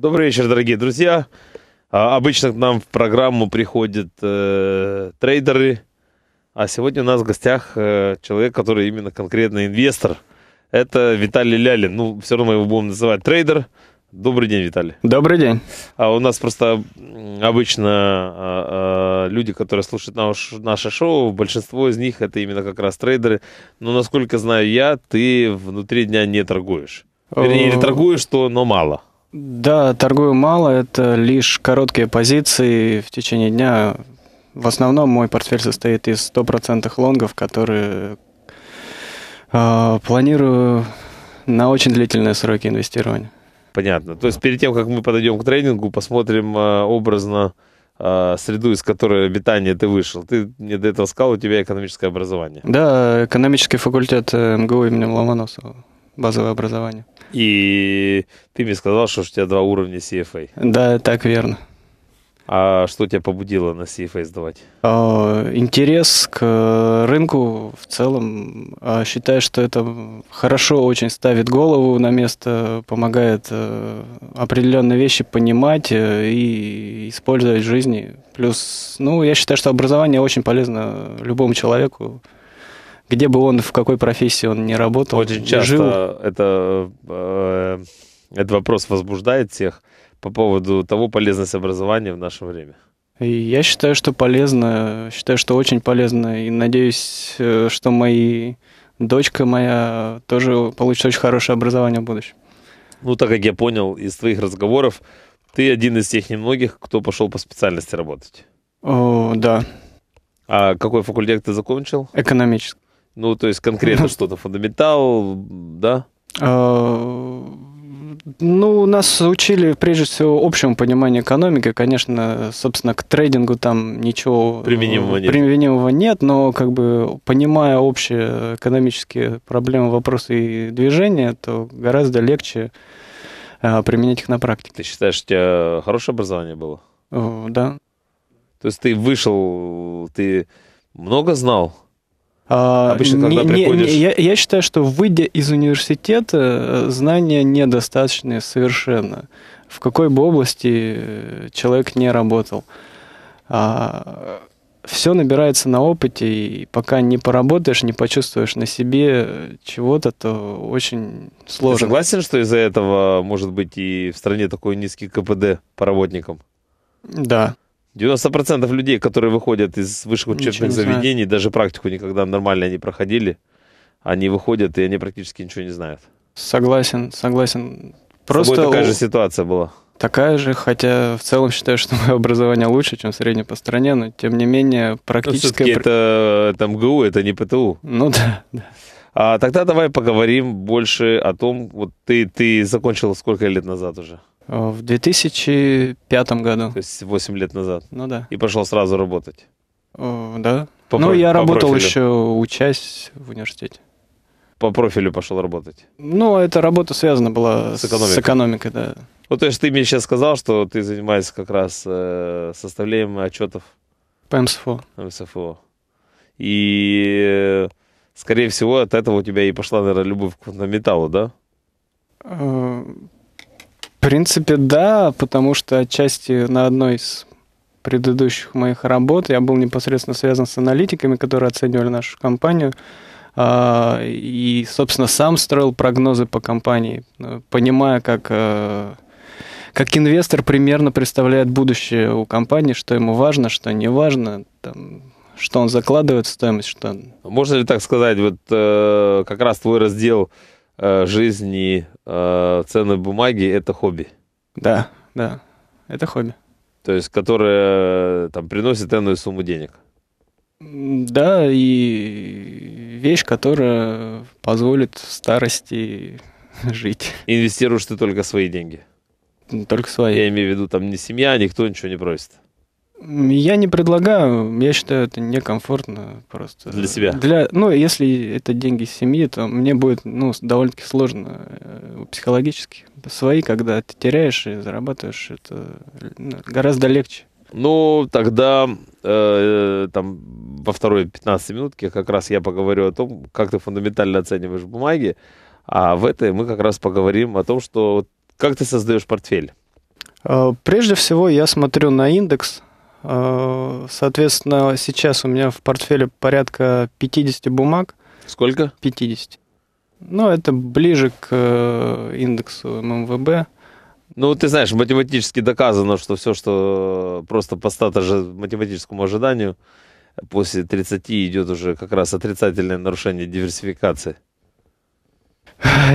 Добрый вечер, дорогие друзья. А, обычно к нам в программу приходят э, трейдеры, а сегодня у нас в гостях э, человек, который именно конкретно инвестор. Это Виталий Лялин. Ну, все равно мы его будем называть трейдер. Добрый день, Виталий. Добрый день. А у нас просто обычно э, э, люди, которые слушают наш, наше шоу, большинство из них это именно как раз трейдеры. Но насколько знаю я, ты внутри дня не торгуешь. Вернее, или э, торгуешь, то, но мало. Да, торгую мало, это лишь короткие позиции в течение дня. В основном мой портфель состоит из 100% лонгов, которые э, планирую на очень длительные сроки инвестирования. Понятно. То есть перед тем, как мы подойдем к трейдингу, посмотрим э, образно э, среду, из которой обитание ты вышел. Ты мне до этого сказал, у тебя экономическое образование. Да, экономический факультет э, МГУ имени Ломоносова базовое образование. И ты мне сказал, что у тебя два уровня CFA. Да, так верно. А что тебя побудило на CFA сдавать? Интерес к э, рынку в целом. А считаю, что это хорошо очень ставит голову на место, помогает э, определенные вещи понимать э, и использовать в жизни. Плюс, ну, я считаю, что образование очень полезно любому человеку, где бы он, в какой профессии он не работал, Очень часто жил. Это, э, этот вопрос возбуждает всех по поводу того, полезность образования в наше время. я считаю, что полезно, считаю, что очень полезно, и надеюсь, э, что мои дочка моя тоже получит очень хорошее образование в будущем. Ну, так как я понял из твоих разговоров, ты один из тех немногих, кто пошел по специальности работать. О, да. А какой факультет ты закончил? Экономический. Ну, то есть конкретно ну. что-то, фундаментал, да? А, ну, нас учили, прежде всего, общему пониманию экономики. Конечно, собственно, к трейдингу там ничего э, применимого, нет. применимого нет, но как бы понимая общие экономические проблемы, вопросы и движения, то гораздо легче э, применять их на практике. Ты считаешь, у тебя хорошее образование было? Да. То есть ты вышел, ты много знал? А, Обычно, когда не, приходишь... Не, я, я считаю, что выйдя из университета, э, знания недостаточные совершенно. В какой бы области э, человек не работал. А, все набирается на опыте, и пока не поработаешь, не почувствуешь на себе э, чего-то, то очень сложно. Ты согласен, что из-за этого может быть и в стране такой низкий КПД по работникам? Да. 90% людей, которые выходят из высших учебных заведений, знают. даже практику никогда нормально не проходили, они выходят и они практически ничего не знают. Согласен, согласен. Просто С тобой такая у... же ситуация была. Такая же, хотя в целом считаю, что мое образование лучше, чем среднее по стране, но тем не менее практически... Ну, это, это МГУ, это не ПТУ. Ну да, да. А, тогда давай поговорим больше о том, вот ты, ты закончил сколько лет назад уже? Э, в 2005 году. То есть 8 лет назад. Ну да. И пошел сразу работать. О, э, да. По ну, я по работал профилю. еще учась в университете. По профилю пошел работать. Ну, эта работа связана была с экономикой, с экономикой да. Ну, то есть ты мне сейчас сказал, что ты занимаешься как раз э, составлением отчетов по МСФО. МСФО. И, э, скорее всего, от этого у тебя и пошла, наверное, любовь к металлу, да? В принципе, да, потому что отчасти на одной из предыдущих моих работ я был непосредственно связан с аналитиками, которые оценивали нашу компанию. А, и, собственно, сам строил прогнозы по компании, понимая, как э, как инвестор примерно представляет будущее у компании, что ему важно, что не важно, там, что он закладывает в стоимость, что... Можно ли так сказать, вот э, как раз твой раздел Э, жизни э, ценной бумаги это хобби. Да, да, это хобби. То есть, которое э, там приносит энную сумму денег. Да, и вещь, которая позволит в старости жить. Инвестируешь ты только свои деньги? Только свои. Я имею в виду, там не семья, никто ничего не просит. Я не предлагаю, я считаю, это некомфортно просто. Для себя? Для, ну, если это деньги семьи, то мне будет ну, довольно-таки сложно э, психологически. Свои, когда ты теряешь и зарабатываешь, это ну, гораздо легче. Ну, тогда э, э там во второй 15 минутке как раз я поговорю о том, как ты фундаментально оцениваешь бумаги, а в этой мы как раз поговорим о том, что как ты создаешь портфель. Э, прежде всего я смотрю на индекс, Э, соответственно, сейчас у меня в портфеле порядка 50 бумаг. Сколько? 50. Ну, это ближе к э, индексу ММВБ. Ну, ты знаешь, математически доказано, что все, что э, просто по статаже математическому ожиданию, после 30 идет уже как раз отрицательное нарушение диверсификации.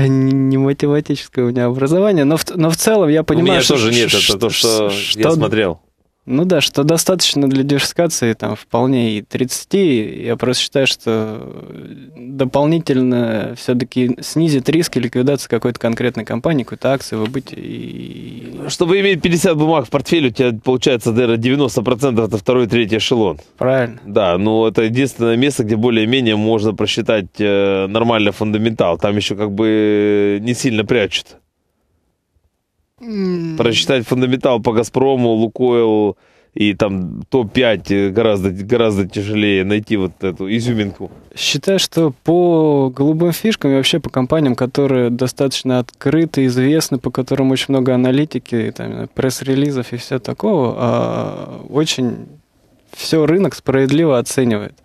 Не математическое у меня образование, но в, но в целом я понимаю, у меня что... тоже нет, это то, что, что я смотрел. Ну да, что достаточно для дискуссии, там вполне и 30. Я просто считаю, что дополнительно все-таки снизит риски ликвидации какой-то конкретной компании, какой-то акции выбыть. И... Чтобы иметь 50 бумаг в портфеле, у тебя получается, наверное, 90% это второй, третий эшелон. Правильно. Да, ну это единственное место, где более-менее можно просчитать э, нормально фундаментал. Там еще как бы не сильно прячут. Прочитать фундаментал по Газпрому, Лукойл и там топ-5 э, гораздо, гораздо тяжелее найти вот эту изюминку. Считаю, что по голубым фишкам и вообще по компаниям, которые достаточно открыты, известны, по которым очень много аналитики, там, э, пресс-релизов и все такого, а, очень все рынок справедливо оценивает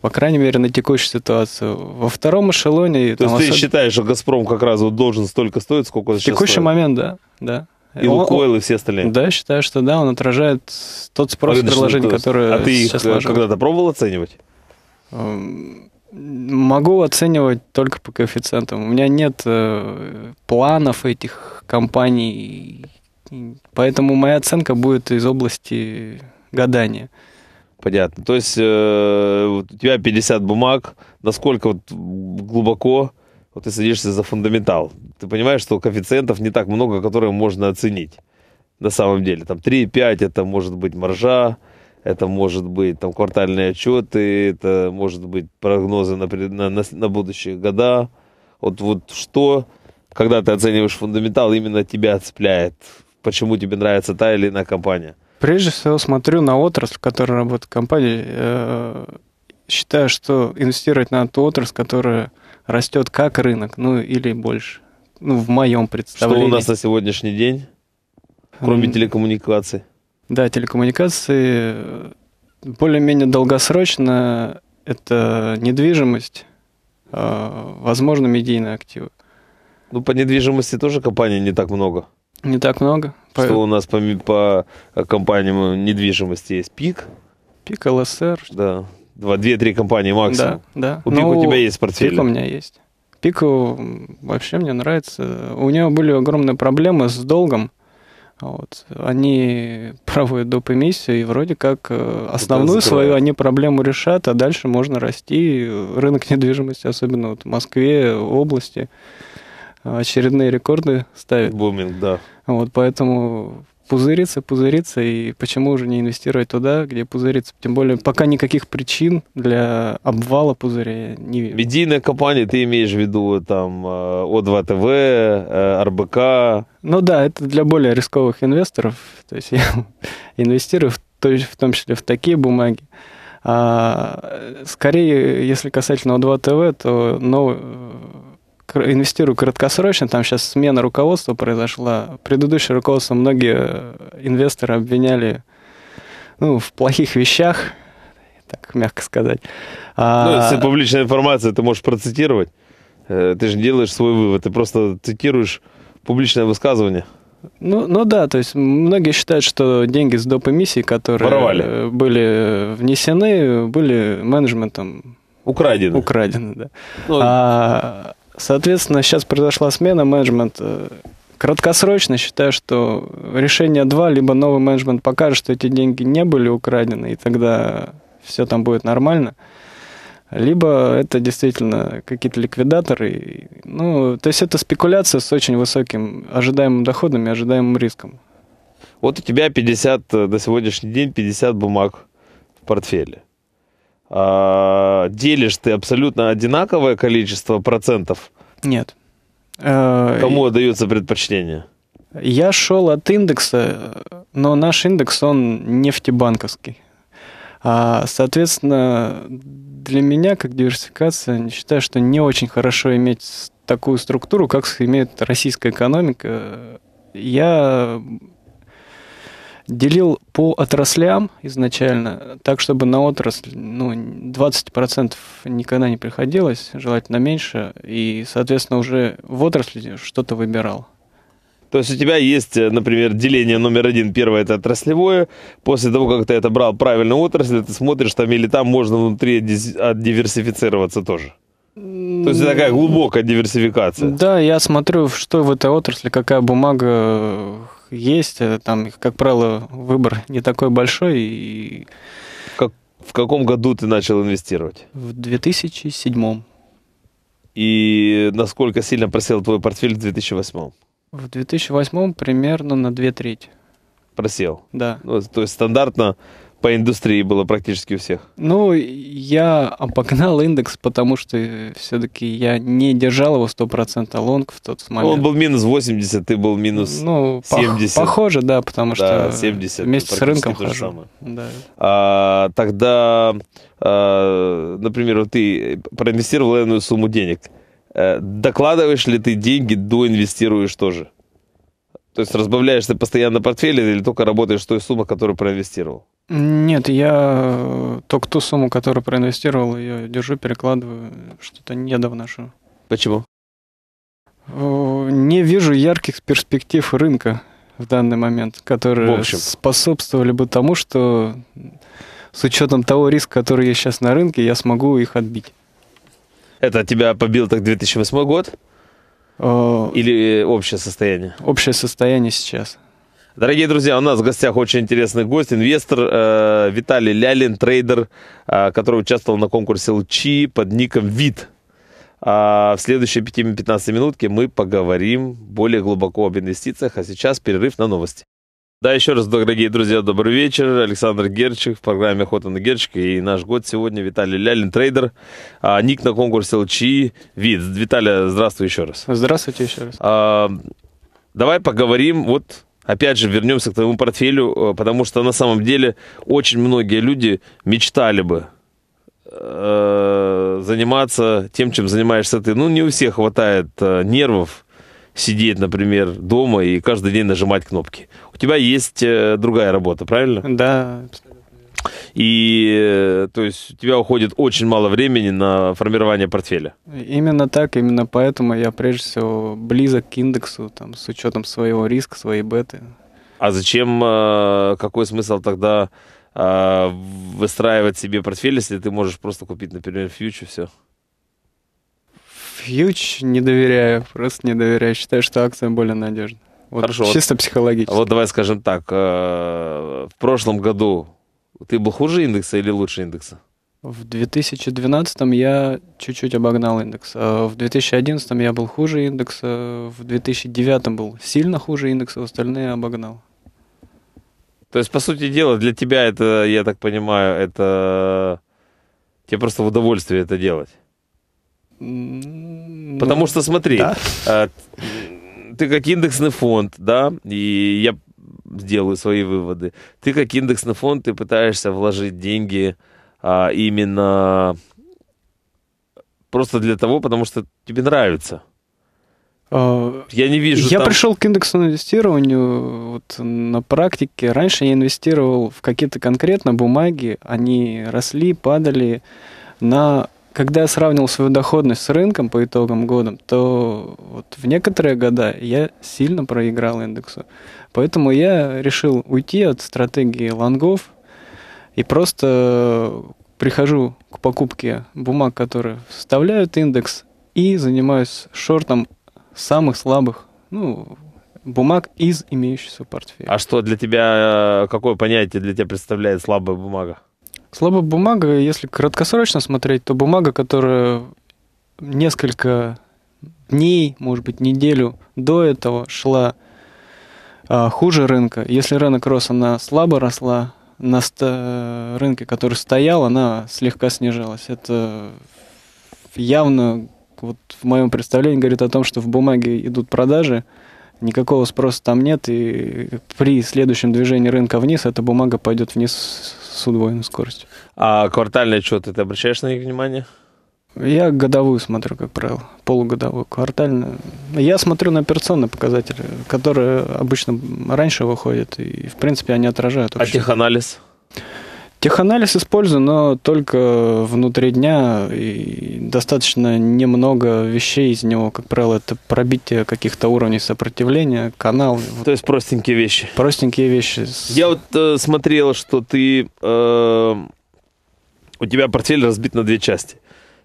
по крайней мере, на текущую ситуацию. Во втором эшелоне... То есть ты считаешь, что «Газпром» как раз вот должен столько стоить, сколько сейчас Текущий стоит? момент, да. да. И он, «Лукойл», и все остальные? Да, считаю, что да, он отражает тот спрос Рыночный предложений, курс. который А ты их э, когда-то пробовал оценивать? Эм, могу оценивать только по коэффициентам. У меня нет э, планов этих компаний, поэтому моя оценка будет из области гадания. Понятно. То есть э, вот у тебя 50 бумаг. Насколько вот глубоко вот ты садишься за фундаментал? Ты понимаешь, что коэффициентов не так много, которые можно оценить на самом деле. Там 3,5 это может быть маржа, это может быть там квартальные отчеты, это может быть прогнозы на, на, на будущие года. Вот, вот что, когда ты оцениваешь фундаментал, именно тебя цепляет? Почему тебе нравится та или иная компания? Прежде всего смотрю на отрасль, в которой работает компания. Э, считаю, что инвестировать на ту отрасль, которая растет как рынок, ну или больше. Ну, в моем представлении. Что у нас на сегодняшний день, кроме mm. телекоммуникаций? Да, телекоммуникации э, более-менее долгосрочно это недвижимость, э, возможно, медийные активы. Ну, по недвижимости тоже компаний не так много. Не так много. Что по... у нас по, по э, компаниям э, недвижимости есть ПИК. ПИК, ЛСР. Да. Два, две-три компании максимум. Да, да. У ПИК у ну, тебя есть портфель? ПИК у меня есть. ПИК э, вообще мне нравится. У него были огромные проблемы с долгом. Вот. Они проводят доп. эмиссию, и вроде как основную свою они проблему решат, а дальше можно расти. Рынок недвижимости, особенно вот в Москве, области, очередные рекорды ставит. Буминг, да. Вот, поэтому пузыриться пузыриться и почему уже не инвестировать туда, где пузыриться, Тем более, пока никаких причин для обвала пузыря не вижу. Медийная компания, ты имеешь в виду там э, О2ТВ, э, РБК? Ну да, это для более рисковых инвесторов. То есть я инвестирую в, то, в том числе в такие бумаги. А, скорее, если касательно О2ТВ, то новый ну, инвестирую краткосрочно, там сейчас смена руководства произошла. Предыдущее руководство многие э, инвесторы обвиняли ну, в плохих вещах, так мягко сказать. А... Ну, это публичная информация, ты можешь процитировать. Э, ты же делаешь свой вывод, ты просто цитируешь публичное высказывание. Ну, ну да, то есть многие считают, что деньги с доп. эмиссий, которые Воровали. Э, были внесены, были менеджментом Украдены. Украдены, да. Ну, а, Соответственно, сейчас произошла смена менеджмента. Краткосрочно считаю, что решение 2, либо новый менеджмент покажет, что эти деньги не были украдены, и тогда все там будет нормально. Либо это действительно какие-то ликвидаторы. Ну, то есть это спекуляция с очень высоким ожидаемым доходом и ожидаемым риском. Вот у тебя 50, до э, сегодняшний день 50 бумаг в портфеле. Э, делишь ты абсолютно одинаковое количество процентов? Нет. Э, Кому отдается предпочтение? Я шел от индекса, но наш индекс, он нефтебанковский. А, соответственно, для меня, как диверсификация, считаю, что не очень хорошо иметь такую структуру, как имеет российская экономика. Я делил по отраслям изначально, так, чтобы на отрасль ну, 20% никогда не приходилось, желательно меньше, и, соответственно, уже в отрасли что-то выбирал. То есть у тебя есть, э, например, деление номер один. Первое это отраслевое. После того, как ты это брал правильную отрасль, ты смотришь там или там можно внутри диверсифицироваться тоже. То есть такая глубокая диверсификация. Да, я смотрю, что в этой отрасли, какая бумага есть, там, как правило, выбор не такой большой. И... Как, в каком году ты начал инвестировать? В 2007. И насколько сильно просел твой портфель в 2008? В 2008 примерно на две трети. Просел? Да. Ну, то есть стандартно по индустрии было практически у всех? Ну, я обогнал индекс, потому что все-таки я не держал его 100% а лонг в тот момент. Он был минус 80, ты был минус ну, 70. Пох- похоже, да, потому да, что 70, вместе с рынком хожу. Да. А, тогда, а, например, ты проинвестировал иную сумму денег. Э, докладываешь ли ты деньги, доинвестируешь тоже? То есть разбавляешь ты постоянно портфель или только работаешь с той суммой, которую проинвестировал? Нет, я э, только ту сумму, которую проинвестировал, ее держу, перекладываю, что-то недовношу. Почему? Э, не вижу ярких перспектив рынка в данный момент, которые в общем. способствовали бы тому, что с учетом того риска, который есть сейчас на рынке, я смогу их отбить. Это тебя побил так 2008 год? Э, Или общее состояние? Общее состояние сейчас. Дорогие друзья, у нас в гостях очень интересный гость, инвестор э, Виталий Лялин, трейдер, э, который участвовал на конкурсе Лучи под ником ВИД. А в следующие 5-15 минутки мы поговорим более глубоко об инвестициях, а сейчас перерыв на новости. Да, еще раз, дорогие друзья, добрый вечер. Александр Герчик в программе «Охота на Герчика» и наш год сегодня Виталий Лялин, трейдер, а, ник на конкурсе ЛЧИ «Вид». Виталий, здравствуй еще раз. Здравствуйте еще раз. А, давай поговорим вот опять же, вернемся к твоему портфелю, э, потому что на самом деле очень многие люди мечтали бы э, заниматься тем, чем занимаешься ты. Ну, не у всех хватает э, нервов сидеть, например, дома и каждый день нажимать кнопки. У тебя есть э, другая работа, правильно? Да, и э, то есть у тебя уходит очень мало времени на формирование портфеля. Именно так, именно поэтому я прежде всего близок к индексу, там, с учетом своего риска, своей беты. А зачем, э, какой смысл тогда э, выстраивать себе портфель, если ты можешь просто купить, например, фьючер, все? Фьюч не доверяю, просто не доверяю. Считаю, что акция более надежна. Вот Хорошо. Чисто вот, психологически. Вот давай скажем так. в прошлом году ты был хуже индекса или лучше индекса? В 2012 я чуть-чуть обогнал индекс. А в 2011 я был хуже индекса, в 2009 был сильно хуже индекса, В остальные обогнал. То есть, по сути дела, для тебя это, я так понимаю, это... Тебе просто в удовольствие это делать. Ну, Потому что, смотри, да. А, ты как индексный фонд, да, и я делаю свои выводы. Ты как индексный фонд, ты пытаешься вложить деньги а, именно просто для того, потому что тебе нравится. А, я не вижу. Я там... пришел к индексному инвестированию вот, на практике. Раньше я инвестировал в какие-то конкретно бумаги. Они росли, падали на когда я сравнил свою доходность с рынком по итогам года, то вот в некоторые года я сильно проиграл индексу. Поэтому я решил уйти от стратегии лонгов и просто прихожу к покупке бумаг, которые вставляют индекс, и занимаюсь шортом самых слабых, ну, бумаг из имеющегося портфеля. А что для тебя, э, какое понятие для тебя представляет слабая бумага? Слабая бумага, если краткосрочно смотреть, то бумага, которая несколько дней, может быть, неделю до этого шла а, хуже рынка. Если рынок рос, она слабо росла. На ста- рынке, который стоял, она слегка снижалась. Это явно вот в моем представлении говорит о том, что в бумаге идут продажи, никакого спроса там нет, и при следующем движении рынка вниз эта бумага пойдет вниз с удвоенной скоростью. А квартальные отчеты, ты обращаешь на них внимание? Я годовую смотрю, как правило, полугодовую, квартальную. Я смотрю на операционные показатели, которые обычно раньше выходят, и, в принципе, они отражают. Общее. А теханализ? Теханализ использую, но только внутри дня. И достаточно немного вещей из него, как правило, это пробитие каких-то уровней сопротивления, канал. То есть простенькие вещи. Простенькие вещи. Я вот э, смотрел, что ты э, у тебя портфель разбит на две части.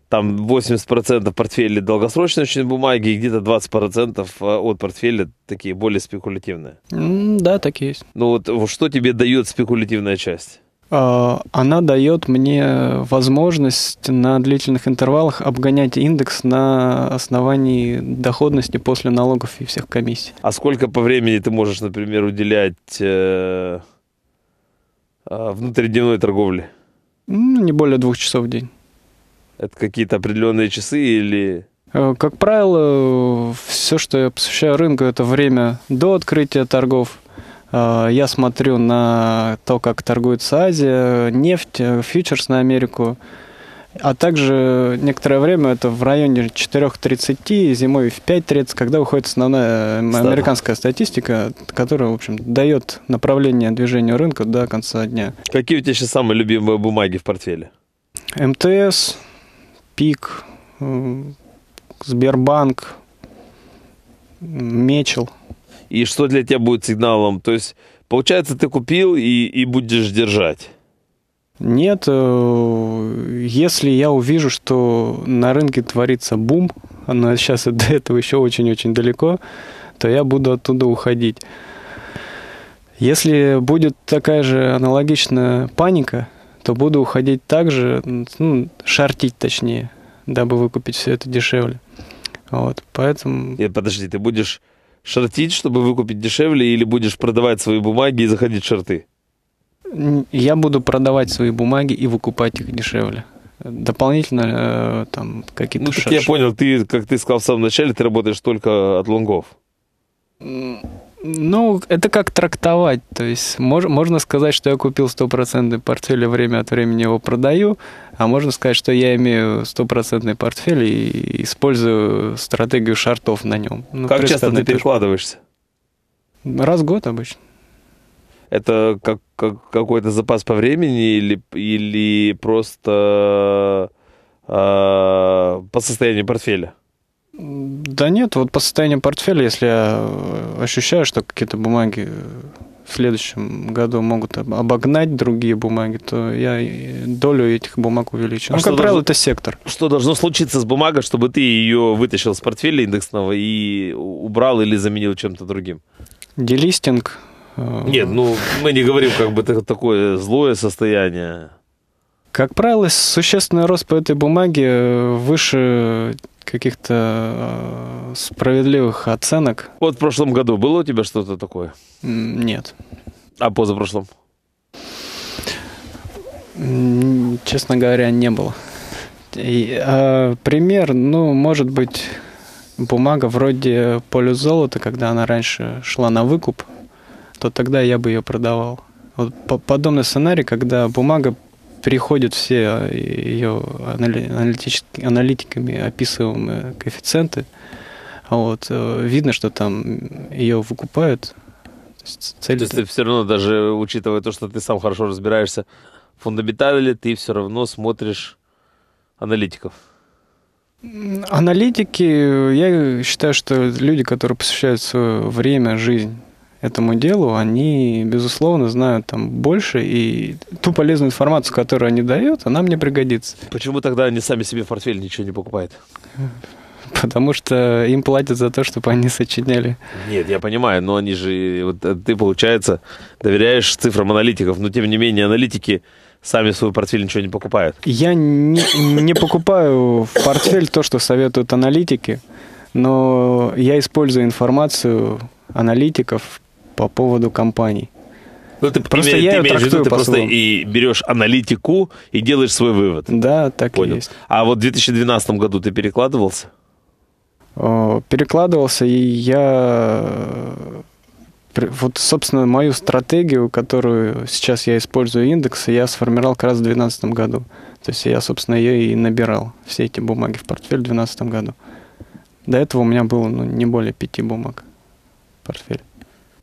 Там 80% портфеля долгосрочные очень бумаги, и где-то 20% э, от портфеля такие более спекулятивные. Да, так и есть. Ну вот что тебе дает спекулятивная часть? А, она дает мне возможность на длительных интервалах обгонять индекс на основании доходности после налогов и всех комиссий. А сколько по времени ты можешь, например, уделять э, э, внутридневной торговле? Ну, не более двух часов в день. Это какие-то определенные часы или... Э, как правило, все, что я посвящаю рынку, это время до открытия торгов – Э, я смотрю на то, как торгуется Азия, нефть, э, фьючерс на Америку. А также некоторое время это в районе 4.30, зимой в 5.30, когда выходит основная э, американская статистика, которая, в общем, дает направление движению рынка до конца дня. Какие у тебя сейчас самые любимые бумаги в портфеле? МТС, ПИК, Сбербанк, Мечел – и что для тебя будет сигналом. То есть, получается, ты купил и, и будешь держать. Нет, э, если я увижу, что на рынке творится бум, но сейчас до этого еще очень-очень далеко, то я буду оттуда уходить. Если будет такая же аналогичная паника, то буду уходить также, ну, шортить точнее, дабы выкупить все это дешевле. Вот, поэтому... Нет, подожди, ты будешь шортить, чтобы выкупить дешевле, или будешь продавать свои бумаги и заходить в шорты? Я буду продавать свои бумаги и выкупать их дешевле. Дополнительно э, там какие-то... Ну, как я понял, ты, как ты сказал в самом начале, ты работаешь только от лонгов. Ну, это как трактовать. То есть мож, можно сказать, что я купил стопроцентный портфель и время от времени его продаю, а можно сказать, что я имею стопроцентный портфель и использую стратегию шартов на нем. Ну, как часто ты перекладываешься? Раз в год обычно. Это как, как какой-то запас по времени или, или просто э, по состоянию портфеля? Да нет, вот по состоянию портфеля, если я э, ощущаю, что какие-то бумаги э, в следующем году могут обогнать другие бумаги, то я э, долю этих бумаг увеличу. А ну, как должно, правило, это сектор. Что должно случиться с бумагой, чтобы ты ее вытащил с портфеля индексного и убрал или заменил чем-то другим? Делистинг. Нет, ну мы не говорим как бы такое злое состояние. Как правило, существенный рост по этой бумаге выше каких-то э, справедливых оценок. Вот в прошлом году было у тебя что-то такое? Нет. А позапрошлом? Честно говоря, не было. И, а, пример, ну, может быть, бумага вроде полю золота, когда она раньше шла на выкуп, то тогда я бы ее продавал. Вот подобный сценарий, когда бумага переходят все а, ее аналитиками описываемые коэффициенты. Вот, э, видно, что там ее выкупают. То есть, цель то есть ты все равно, даже учитывая то, что ты сам хорошо разбираешься в фундаментале, ты все равно смотришь аналитиков. Аналитики, я считаю, что люди, которые посвящают свое время, жизнь этому делу, они, безусловно, знают там больше, и ту полезную информацию, которую они дают, она мне пригодится. Почему тогда они сами себе в портфель ничего не покупают? Потому что им платят за то, чтобы они сочиняли. Нет, я понимаю, но они же... Вот э, ты, получается, доверяешь цифрам аналитиков, но тем не менее аналитики сами свой портфель ничего не покупают. Я не, не покупаю в портфель то, что советуют аналитики, но я использую информацию аналитиков по поводу компаний. Ну, ты просто имея, я ты имеешь виду, ты просто и берешь аналитику и делаешь свой вывод. Да, так Понял. и есть. А вот в 2012 году ты перекладывался? Перекладывался, и я... Э, вот, собственно, мою стратегию, которую сейчас я использую индекс, я сформировал как раз в 2012 году. То есть я, собственно, ее и набирал, все эти бумаги в портфель в 2012 году. До этого у меня было ну, не более пяти бумаг в портфеле.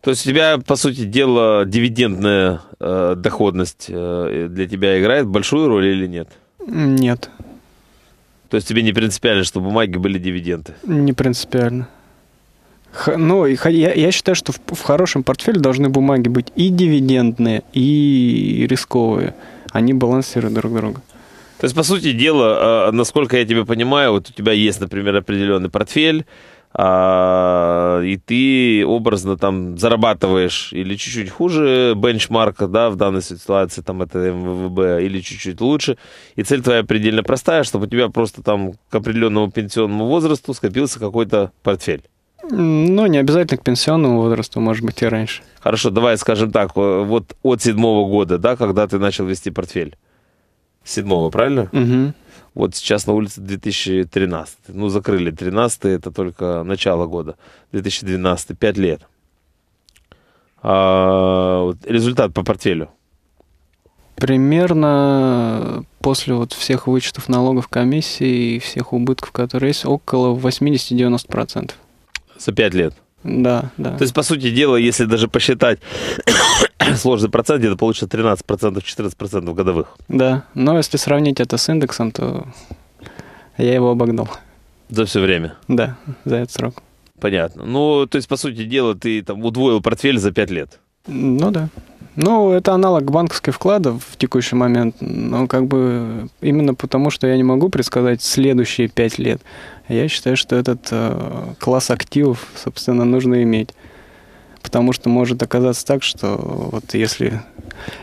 То есть у тебя, по сути дела, дивидендная э, доходность э, для тебя играет большую роль или нет? Нет. То есть тебе не принципиально, что бумаги были дивиденды? Не принципиально. Х, ну, я, я считаю, что в, в хорошем портфеле должны бумаги быть и дивидендные, и рисковые. Они балансируют друг друга. То есть, по сути дела, а, насколько я тебя понимаю, вот у тебя есть, например, определенный портфель, а, и ты образно там зарабатываешь или чуть-чуть хуже бенчмарка, да, в данной ситуации там это МВВБ, или чуть-чуть лучше. И цель твоя предельно простая, чтобы у тебя просто там к определенному пенсионному возрасту скопился какой-то портфель. Ну, не обязательно к пенсионному возрасту, может быть, и раньше. Хорошо, давай скажем так, вот от седьмого года, да, когда ты начал вести портфель? Седьмого, правильно? Угу. Вот сейчас на улице 2013. Ну, закрыли 13 это только начало года. 2012, 5 лет. А, вот, результат по портфелю? Примерно после вот всех вычетов налогов комиссии и всех убытков, которые есть, около 80-90%. За 5 лет? Да, да. То есть, по сути дела, если даже посчитать сложный процент, где-то получится 13%, 14% годовых. Да, но если сравнить это с индексом, то я его обогнал. За все время? Да, за этот срок. Понятно. Ну, то есть, по сути дела, ты там удвоил портфель за 5 лет? Ну да. Ну, это аналог банковской вклада в текущий момент, но как бы именно потому, что я не могу предсказать следующие пять лет. Я считаю, что этот э, класс активов, собственно, нужно иметь. Потому что может оказаться так, что вот если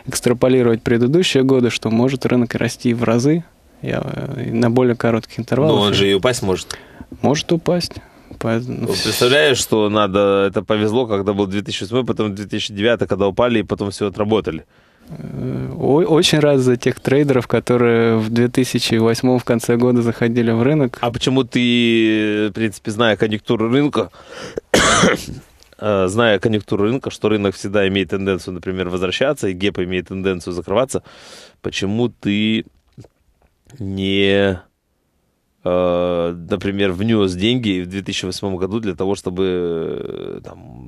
экстраполировать предыдущие годы, что может рынок расти в разы я, э, на более коротких интервалах. Но он же и упасть может. Может упасть. Поэтому... Ну, представляешь, что надо, это повезло, когда был 2008, потом 2009, когда упали, и потом все отработали. Э, очень рад за тех трейдеров, которые в 2008 в конце года заходили в рынок. А почему ты, в принципе, зная конъюнктуру рынка, э, зная конъюнктуру рынка, что рынок всегда имеет тенденцию, например, возвращаться, и ГЕП имеет тенденцию закрываться, почему ты не э, например, внес деньги в 2008 году для того, чтобы там,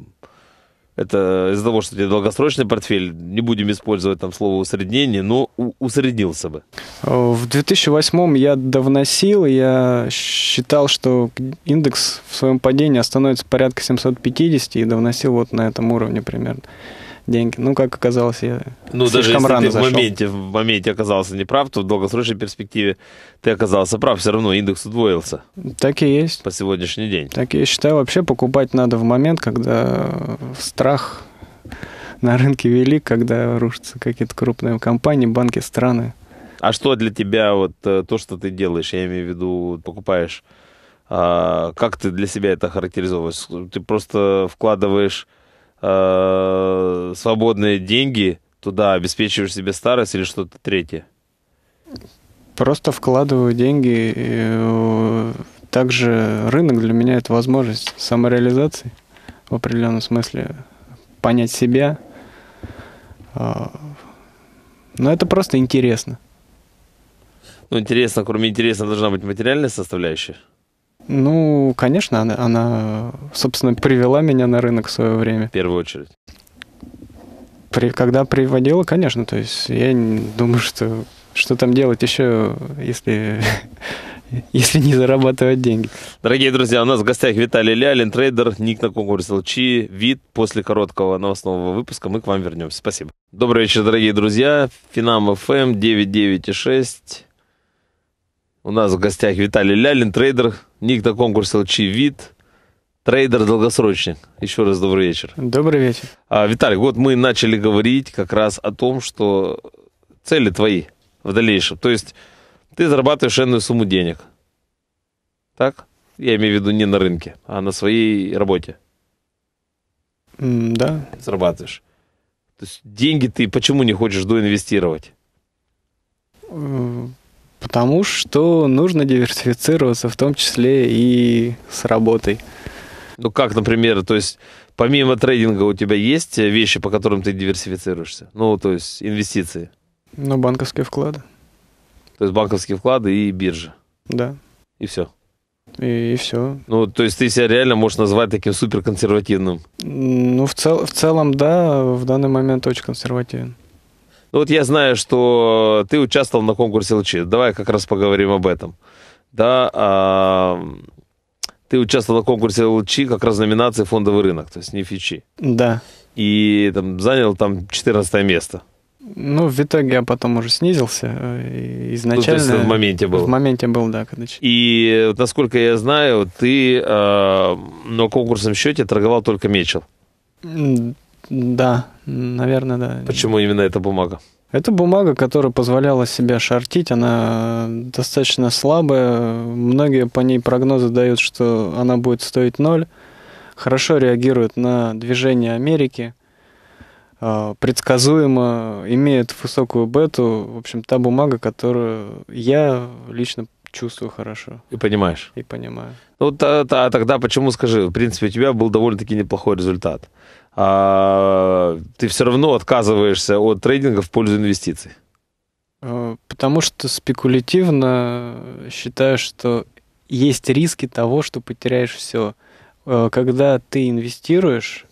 это из-за того, что у тебя долгосрочный портфель, не будем использовать там слово усреднение, но усреднился бы. В 2008 я довносил, я считал, что индекс в своем падении остановится порядка 750 и довносил вот на этом уровне примерно деньги. Ну, как оказалось, я ну, даже если рано ты зашел. в моменте, в моменте оказался неправ, то в долгосрочной перспективе ты оказался прав, все равно индекс удвоился. Так и есть. По сегодняшний день. Так я считаю, вообще покупать надо в момент, когда страх на рынке велик, когда рушатся какие-то крупные компании, банки, страны. А что для тебя вот э, то, что ты делаешь, я имею в виду, покупаешь, а, как ты для себя это характеризовываешь? Ты просто вкладываешь Э, свободные деньги туда, обеспечиваешь себе старость или что-то третье? Просто вкладываю деньги. И, э, также рынок для меня это возможность самореализации в определенном смысле, понять себя. А, но это просто интересно. Ну, интересно, кроме интереса, должна быть материальная составляющая? Ну, конечно, она, она, собственно, привела меня на рынок в свое время. В первую очередь. При, когда приводила, конечно, то есть я думаю, что что там делать еще, если если не зарабатывать деньги. Дорогие друзья, у нас в гостях Виталий Лялин, трейдер, ник на конкурсе LG, вид. После короткого новостного выпуска мы к вам вернемся. Спасибо. Добрый вечер, дорогие друзья. Финам FM 99,6. Эм у нас в гостях Виталий Лялин, трейдер, Ник до конкурса «Лчи вид», трейдер-долгосрочник. Еще раз добрый вечер. Добрый вечер. А, Виталий, вот мы начали говорить как раз о том, что цели твои в дальнейшем. То есть ты зарабатываешь энную сумму денег. Так? Я имею в виду не на рынке, а на своей работе. Mm, да. Зарабатываешь. То есть деньги ты почему не хочешь доинвестировать? потому что нужно диверсифицироваться, в том числе и с работой. Ну как, например, то есть помимо трейдинга у тебя есть вещи, по которым ты диверсифицируешься? Ну, то есть инвестиции? Ну, банковские вклады. То есть банковские вклады и биржи? Да. И все? И, и все. Ну, то есть ты себя реально можешь назвать таким суперконсервативным? Ну, в, цел, в целом, да, в данный момент очень консервативен. Ну вот я знаю, что ты участвовал на конкурсе Лучи. Давай как раз поговорим об этом. Да, а, ты участвовал на конкурсе Лучи как раз в номинации фондовый рынок, то есть не фичи. Да. И там, занял там 14 место. Ну, в итоге я потом уже снизился. Э, изначально... Ну, то есть в моменте был. В моменте был, да, когда... И вот, насколько я знаю, ты э, на конкурсном счете торговал только мечел. Да, наверное, да. Почему именно эта бумага? Это бумага, которая позволяла себя шортить, она достаточно слабая. Многие по ней прогнозы дают, что она будет стоить ноль. Хорошо реагирует на движение Америки, а, предсказуемо, имеет высокую бету. В общем, та бумага, которую я лично чувствую хорошо. И понимаешь? И понимаю. Ну, а, а тогда почему, скажи, в принципе, у тебя был довольно-таки неплохой результат а, ты все равно отказываешься от трейдинга в пользу инвестиций? Э, потому что спекулятивно считаю, что есть риски того, что потеряешь все. Э, когда ты инвестируешь,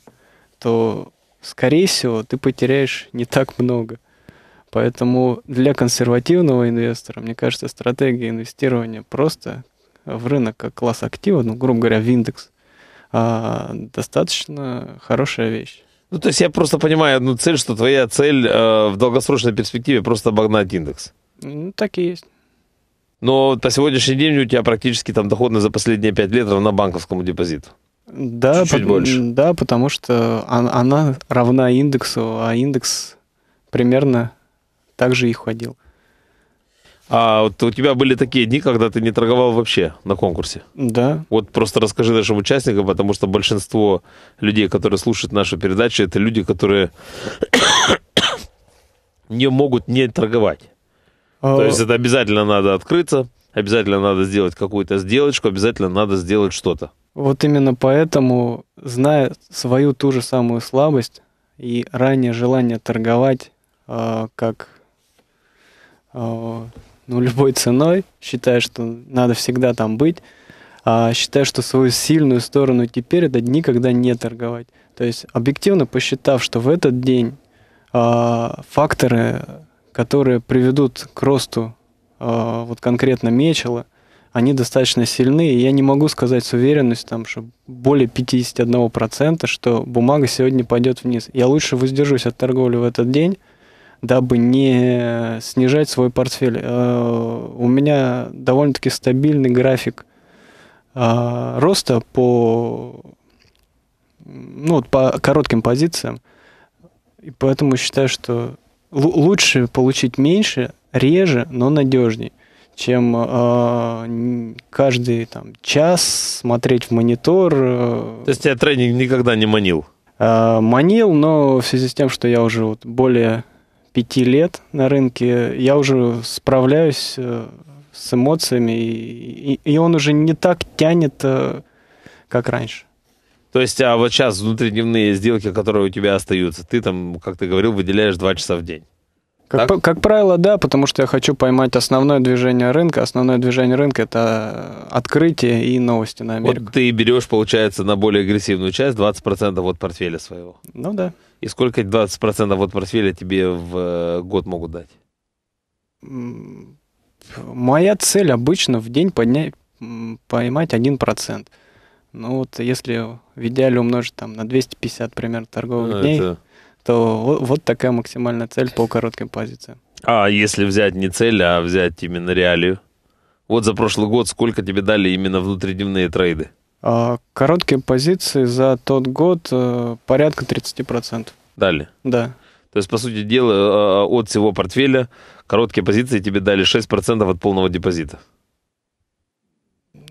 то, скорее всего, ты потеряешь не так много. Поэтому для консервативного инвестора, мне кажется, стратегия инвестирования просто в рынок как класс актива, ну, грубо говоря, в индекс – а, достаточно хорошая вещь. Ну, то есть я просто понимаю одну цель, что твоя цель э, в долгосрочной перспективе просто обогнать индекс. Ну, так и есть. Но по сегодняшний день у тебя практически там доходность за последние 5 лет равна банковскому депозиту. Да, Чуть-чуть по- больше. да, потому что она, она равна индексу, а индекс примерно так же и ходил. А вот у тебя были такие дни, когда ты не торговал вообще на конкурсе. Да. Вот просто расскажи нашим участникам, потому что большинство людей, которые слушают нашу передачу, это люди, которые не могут не торговать. А... То есть это обязательно надо открыться, обязательно надо сделать какую-то сделочку, обязательно надо сделать что-то. Вот именно поэтому, зная свою ту же самую слабость и ранее желание торговать, э, как э, ну, любой ценой, считая, что надо всегда там быть, а считая, что свою сильную сторону теперь это никогда не торговать. То есть объективно посчитав, что в этот день а, факторы, которые приведут к росту а, вот конкретно Мечела, они достаточно сильны, и я не могу сказать с уверенностью, там, что более 51%, что бумага сегодня пойдет вниз. Я лучше воздержусь от торговли в этот день, дабы не снижать свой портфель. Э, у меня довольно-таки стабильный график э, роста по, ну, по коротким позициям. И поэтому считаю, что лучше получить меньше, реже, но надежней, чем э, каждый там, час смотреть в монитор. То есть тебя тренинг никогда не манил? манил, но в связи с тем, что я уже вот более пяти лет на рынке, я уже справляюсь э, с эмоциями, и, и он уже не так тянет, э, как раньше. То есть, а вот сейчас внутридневные сделки, которые у тебя остаются, ты там, как ты говорил, выделяешь два часа в день. Как, по, как правило, да, потому что я хочу поймать основное движение рынка. Основное движение рынка – это открытие и новости на Америку. Вот ты берешь, получается, на более агрессивную часть 20% от портфеля своего. Ну да. И сколько 20% от портфеля тебе в э, год могут дать? Моя цель обычно в день поднять, поймать 1%. Ну вот если в идеале умножить там на 250 примерно торговых ну, дней, это... то вот, вот такая максимальная цель по коротким позициям. А если взять не цель, а взять именно реалию? Вот за прошлый год сколько тебе дали именно внутридневные трейды? А, короткие позиции за тот год э, порядка 30%. Дали? Да. То есть, по сути дела, э, э, от всего портфеля короткие позиции тебе дали 6% от полного депозита.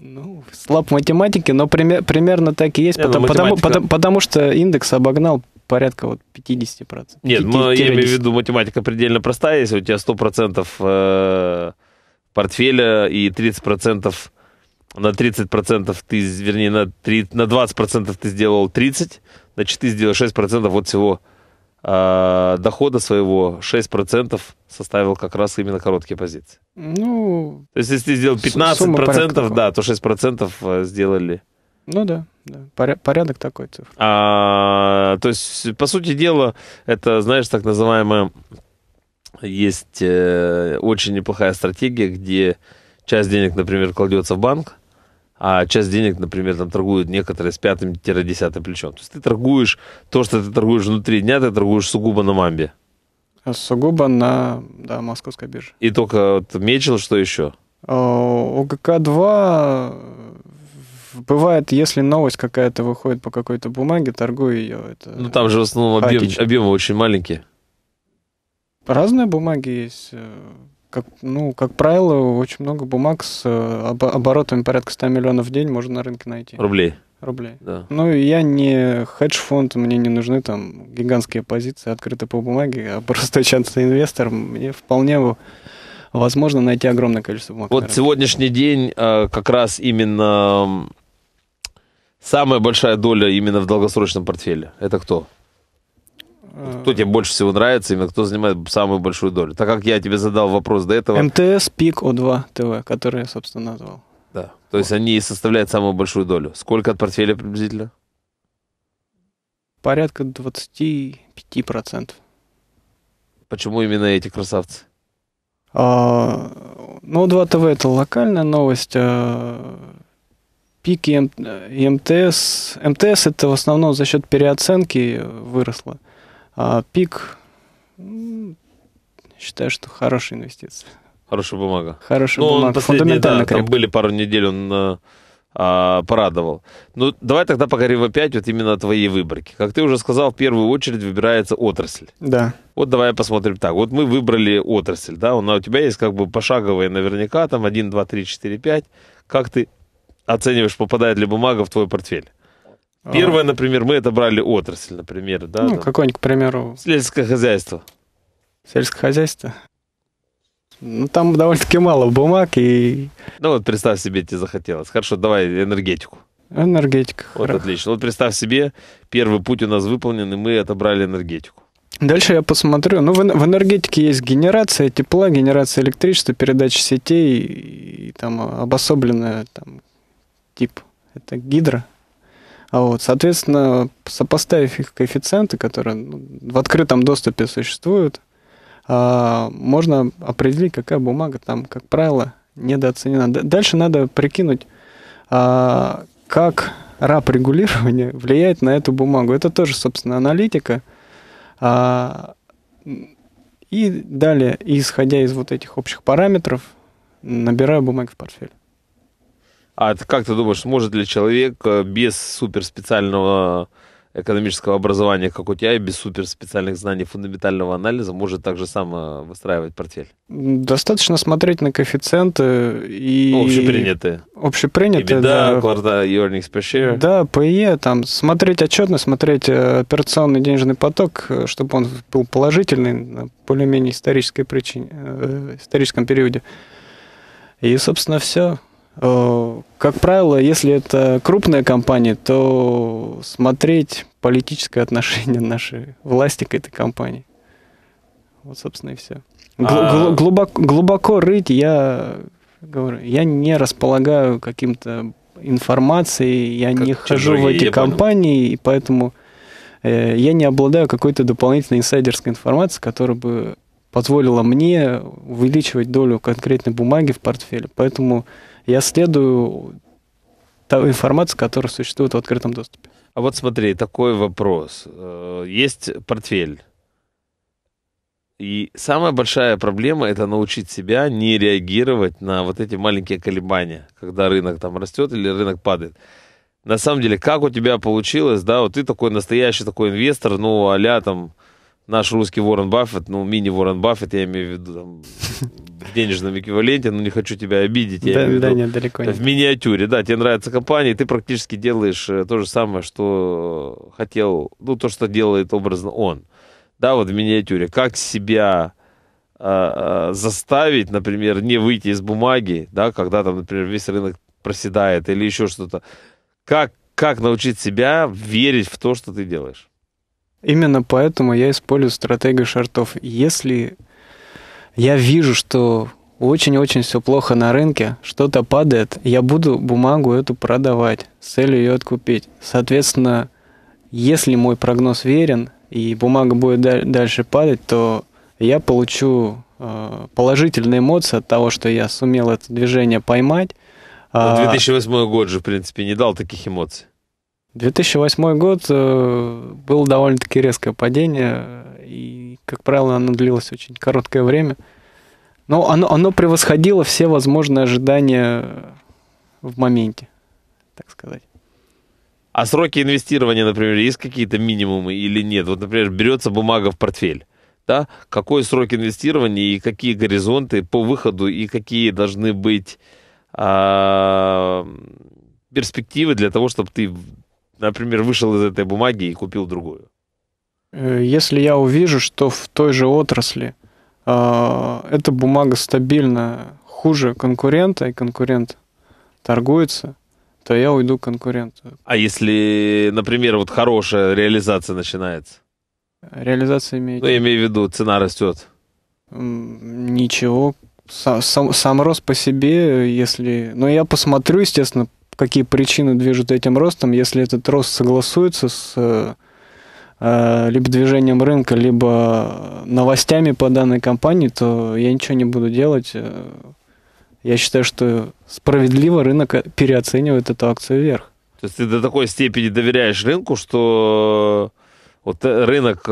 Ну, слаб математики, но пример, примерно так и есть, Не, ну, потому, потому, потому, потому что индекс обогнал порядка вот 50%. Нет, но ну, я имею в виду, математика предельно простая, если у тебя 100% портфеля и 30% на 30% ты, вернее, на, 3, на 20% ты сделал 30, значит, ты сделал 6% вот всего э, дохода своего, 6% составил как раз именно короткие позиции. Ну, то есть, если ты сделал 15%, порядка, да, то 6% э, сделали. Ну да, да. порядок такой цифр. А, то есть, по сути дела, это, знаешь, так называемая, есть э, очень неплохая стратегия, где часть денег, например, кладется в банк, а часть денег, например, там торгуют некоторые с пятым-десятым плечом. То есть ты торгуешь, то, что ты торгуешь внутри дня, ты торгуешь сугубо на мамбе. А сугубо на да, московской бирже. И только вот мечил, что еще? Э, ОГК-2 бывает, если новость какая-то выходит по какой-то бумаге, торгую ее. Это ну там же в основном объем, объемы очень маленькие. Разные бумаги есть. Э, как, ну, как правило, очень много бумаг с э, оборотами порядка 100 миллионов в день можно на рынке найти. Рублей. Рублей. Да. Ну, я не хедж-фонд, мне не нужны там гигантские позиции, открыты по бумаге, а просто частный инвестор. Мне вполне возможно найти огромное количество бумаг. Вот сегодняшний день э, как раз именно самая большая доля именно в долгосрочном портфеле. Это кто? Э, кто тебе больше всего нравится, именно кто занимает самую большую долю? Так как я тебе задал вопрос до этого. МТС, ПИК, О2, ТВ, которые я, собственно, назвал. Да. То вот. есть они составляют самую большую долю. Сколько от портфеля приблизительно? Порядка 25%. Почему именно эти красавцы? А, ну, 2ТВ это локальная новость. А, пик и э, МТС. МТС это в основном за счет переоценки выросло. А, пик, считаю, что хорошая инвестиция. Хорошая бумага. Хорошая ну, бумага. Последние, да, там были пару недель, он э, а, порадовал. Ну, давай тогда поговорим опять вот именно о твоей выборке. Как ты уже сказал, в первую очередь выбирается отрасль. Да. Вот давай посмотрим так. Вот мы выбрали отрасль, да, у, у тебя есть как бы пошаговые наверняка, там 1, 2, 3, 4, 5. Как ты оцениваешь, попадает ли бумага в твой портфель? Первое, например, мы это брали отрасль, например, да? Ну, какой-нибудь, к примеру... Сельское хозяйство. Сельское хозяйство? Ну, там довольно-таки мало бумаг и... Ну, вот представь себе, тебе захотелось. Хорошо, давай энергетику. Энергетика. Вот хорошо. отлично. Вот представь себе, первый путь у нас выполнен, и мы отобрали энергетику. Дальше я посмотрю. Ну, в, в энергетике есть генерация тепла, генерация электричества, передача сетей и, и там обособленная там, тип. Это гидро. А вот, соответственно, сопоставив их коэффициенты, которые ну, в открытом доступе существуют, а, можно определить, какая бумага там, как правило, недооценена. Дальше надо прикинуть, а, как рап регулирования влияет на эту бумагу. Это тоже, собственно, аналитика. И далее, исходя из вот этих общих параметров, набираю бумаги в портфель. А как ты думаешь, может ли человек э, без суперспециального экономического образования, как у тебя, и без суперспециальных знаний фундаментального анализа, может так же само выстраивать портфель? Достаточно смотреть на коэффициенты и... Ну, общепринятые. Общепринятые, Беда, да. Кварта, earnings per share. Да, PE, там, смотреть отчетность, смотреть э, операционный денежный поток, э, чтобы он был положительный на более-менее исторической причине, э, историческом периоде. И, собственно, все. Э, как правило, если это крупная компания, то смотреть политическое отношение нашей власти к этой компании. Вот, собственно, и все. А... Глубоко, глубоко рыть я говорю, я не располагаю каким-то информацией, я как не хожу в эти компании, и поэтому э, я не обладаю какой-то дополнительной инсайдерской информацией, которая бы позволила мне увеличивать долю конкретной бумаги в портфеле. Поэтому я следую той информации, которая существует в открытом доступе. А вот смотри, такой вопрос. Э, есть портфель. И самая большая проблема это научить себя не реагировать на вот эти маленькие колебания, когда рынок там растет или рынок падает. На самом деле, как у тебя получилось, да, вот ты такой настоящий такой инвестор, ну, а там, наш русский Уоррен Баффет, ну, мини-Уоррен Баффет, я имею в виду, там, в денежном эквиваленте, но ну, не хочу тебя обидеть, я да, имею в виду, нет, далеко нет. в миниатюре, да, тебе нравится компания, и ты практически делаешь э, то же самое, что хотел, ну, то, что делает образно он, да, вот в миниатюре, как себя э, заставить, например, не выйти из бумаги, да, когда там, например, весь рынок проседает или еще что-то, как, как научить себя верить в то, что ты делаешь? Именно поэтому я использую стратегию шартов. Если я вижу, что очень-очень все плохо на рынке, что-то падает, я буду бумагу эту продавать с целью ее откупить. Соответственно, если мой прогноз верен и бумага будет дальше падать, то я получу э, положительные эмоции от того, что я сумел это движение поймать. 2008 ну, а, год же, в принципе, не дал таких эмоций. 2008 год э, было довольно-таки резкое падение, и, как правило, оно длилось очень короткое время. Но оно, оно превосходило все возможные ожидания в моменте, так сказать. А сроки инвестирования, например, есть какие-то минимумы или нет? Вот, например, берется бумага в портфель. Да? Какой срок инвестирования и какие горизонты по выходу и какие должны быть а, перспективы для того, чтобы ты например, вышел из этой бумаги и купил другую? Э, если я увижу, что в той же отрасли э, эта бумага стабильно хуже конкурента, и конкурент торгуется, то я уйду к конкуренту. А если, например, вот хорошая реализация начинается? Реализация имеет... Ну, я имею в виду, цена растет. Ничего. Сам, сам, сам рост по себе, если... Но ну, я посмотрю, естественно, какие причины движут этим ростом, если этот рост согласуется с э, э, либо движением рынка, либо новостями по данной компании, то я ничего не буду делать. Э, я считаю, что справедливо рынок переоценивает эту акцию вверх. То есть ты до такой степени доверяешь рынку, что вот рынок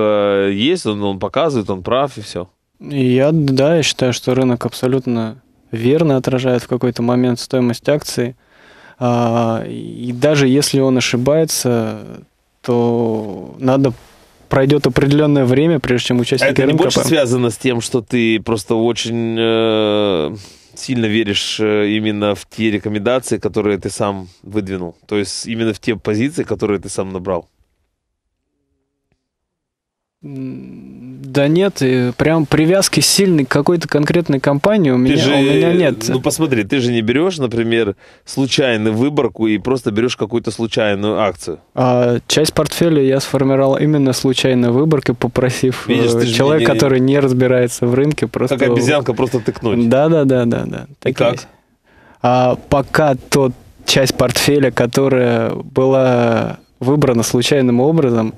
есть, он, он показывает, он прав и все. Я, да, я считаю, что рынок абсолютно верно отражает в какой-то момент стоимость акции – а, и даже если он ошибается, то надо пройдет определенное время, прежде чем участники а Это рынка... не больше связано с тем, что ты просто очень э, сильно веришь э, именно в те рекомендации, которые ты сам выдвинул? То есть именно в те позиции, которые ты сам набрал? Да нет, прям привязки сильной к какой-то конкретной компании у меня, же, у меня э, нет. Ну посмотри, ты же не берешь, например, случайную выборку и просто берешь какую-то случайную акцию. А, часть портфеля я сформировал именно случайной выборкой, попросив э, Видишь, человека, не... который не разбирается в рынке, просто... Как обезьянка, просто тыкнуть. Да-да-да-да-да. И как? А, пока тот часть портфеля, которая была выбрана случайным образом,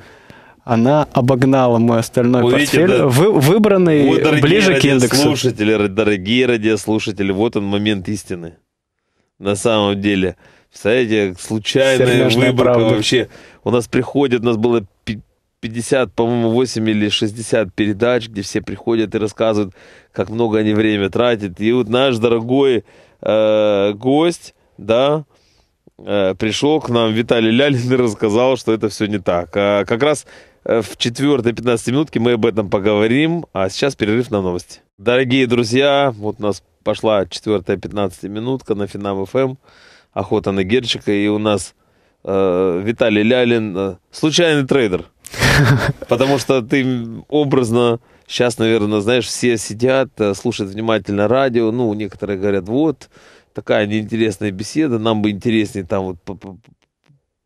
она обогнала мой остальной Вы портфель, видите, да? вы, выбранный вот, дорогие ближе к индексу. Слушатели, дорогие радиослушатели, вот он момент истины. На самом деле, представляете, случайная Сермежная выборка правда. вообще. У нас приходит, у нас было 50, по-моему, 8 или 60 передач, где все приходят и рассказывают, как много они время тратят. И вот наш дорогой э, гость, да, э, пришел к нам Виталий Лялин и рассказал, что это все не так. А как раз Э, в четвертой 15 минутке мы об этом поговорим, а сейчас перерыв на новости. Дорогие друзья, вот у нас пошла четвертая 15 минутка на Финам ФМ, эм. охота на Герчика, и у нас э, Виталий Лялин, э, случайный трейдер. Потому что ты образно, сейчас, наверное, знаешь, все сидят, э, слушают внимательно радио, ну, некоторые говорят, вот, такая неинтересная беседа, нам бы интереснее там вот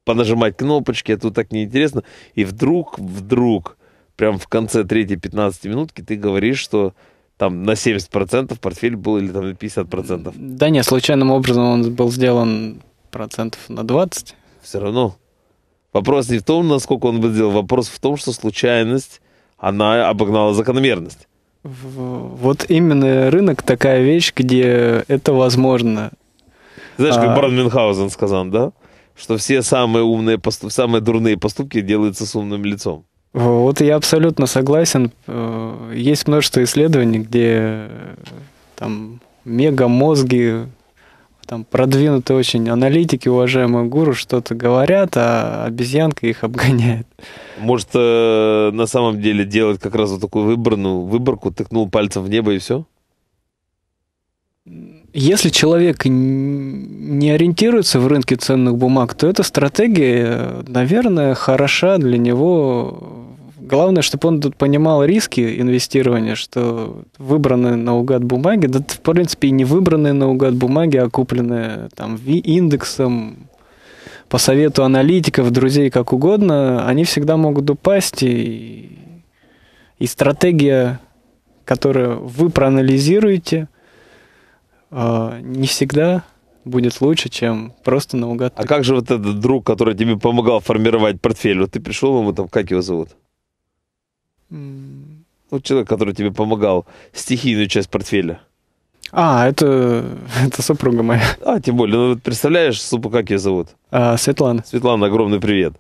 понажимать кнопочки, а тут так неинтересно. И вдруг, вдруг, прям в конце третьей 15 минутки ты говоришь, что там на 70% портфель был или там на 50%. Да нет, случайным образом он был сделан процентов на 20. Все равно. Вопрос не в том, насколько он был сделан, вопрос в том, что случайность, она обогнала закономерность. Вот именно рынок такая вещь, где это возможно. Знаешь, как а... Барон Мюнхгаузен сказал, да? что все самые умные, самые дурные поступки делаются с умным лицом. Вот я абсолютно согласен. Э, есть множество исследований, где э, там мегамозги, там продвинутые очень аналитики, уважаемые гуру, что-то говорят, а обезьянка их обгоняет. Может, э, на самом деле делать как раз вот такую выборную выборку, тыкнул пальцем в небо и все? Если человек не ориентируется в рынке ценных бумаг, то эта стратегия, наверное, хороша для него. Главное, чтобы он тут понимал риски инвестирования, что выбранные наугад бумаги, да, в принципе, и не выбранные наугад бумаги, а купленные там индексом, по совету аналитиков, друзей, как угодно, они всегда могут упасть. И, и стратегия, которую вы проанализируете – э, не всегда будет лучше, чем просто наугад. А как же вот этот друг, который тебе помогал формировать портфель? Вот ты пришел ему там, как его зовут? Mm. Вот человек, который тебе помогал стихийную часть портфеля. А, это, это супруга моя. А, тем более, ну вот представляешь, супа как ее зовут? А, Светлана. Светлана, огромный привет.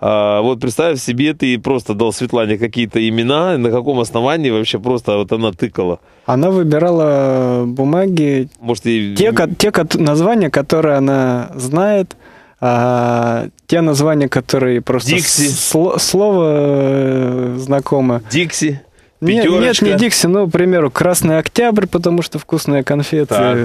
А, вот представь себе, ты просто дал Светлане какие-то имена, на каком основании вообще просто вот она тыкала. Она выбирала бумаги, Может, и... те, те названия, которые она знает, а, те названия, которые просто Дикси. Сло, слово э, знакомое. Дикси. Нет, Нет, не Дикси, но, к примеру, Красный Октябрь, потому что вкусные конфеты. Так.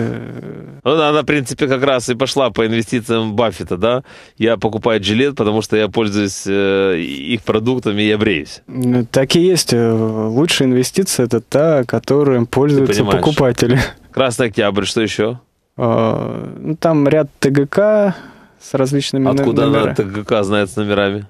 Ну, она, в принципе, как раз и пошла по инвестициям Баффета, да? Я покупаю жилет, потому что я пользуюсь э, их продуктами и я бреюсь. Ну, так и есть. Э, лучшая инвестиция – это та, которой пользуются покупатели. Красный Октябрь, что еще? Э, ну, там ряд ТГК с различными номерами. Откуда она ТГК знает с номерами?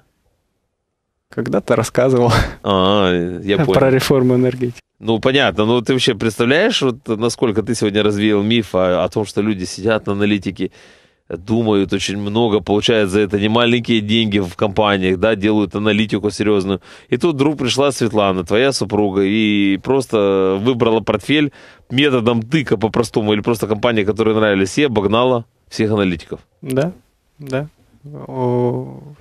когда-то рассказывал а, я понял. про реформу энергетики. Ну, понятно. Ну, ты вообще представляешь, вот насколько ты сегодня развеял миф о, о том, что люди сидят на аналитике, думают очень много, получают за это немаленькие деньги в компаниях, да, делают аналитику серьезную. И тут вдруг пришла Светлана, твоя супруга, и просто выбрала портфель методом тыка по-простому, или просто компания, которая нравилась и обогнала всех аналитиков. Да, да